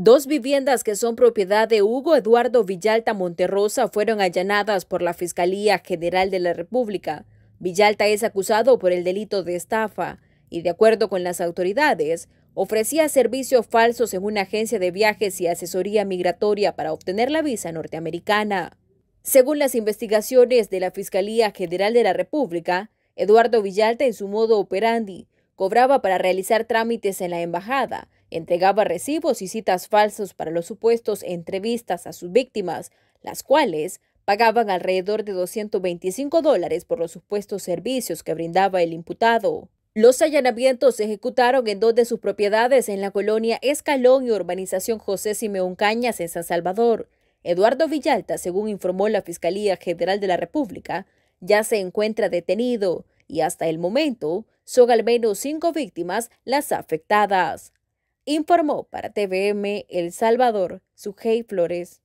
Dos viviendas que son propiedad de Hugo Eduardo Villalta Monterrosa fueron allanadas por la Fiscalía General de la República. Villalta es acusado por el delito de estafa y, de acuerdo con las autoridades, ofrecía servicios falsos en una agencia de viajes y asesoría migratoria para obtener la visa norteamericana. Según las investigaciones de la Fiscalía General de la República, Eduardo Villalta en su modo operandi cobraba para realizar trámites en la embajada, entregaba recibos y citas falsos para los supuestos entrevistas a sus víctimas, las cuales pagaban alrededor de 225 dólares por los supuestos servicios que brindaba el imputado. Los allanamientos se ejecutaron en dos de sus propiedades en la colonia Escalón y urbanización José Simeón Cañas en San Salvador. Eduardo Villalta, según informó la Fiscalía General de la República, ya se encuentra detenido y hasta el momento son al menos cinco víctimas las afectadas. Informó para TVM El Salvador, Sujei Flores.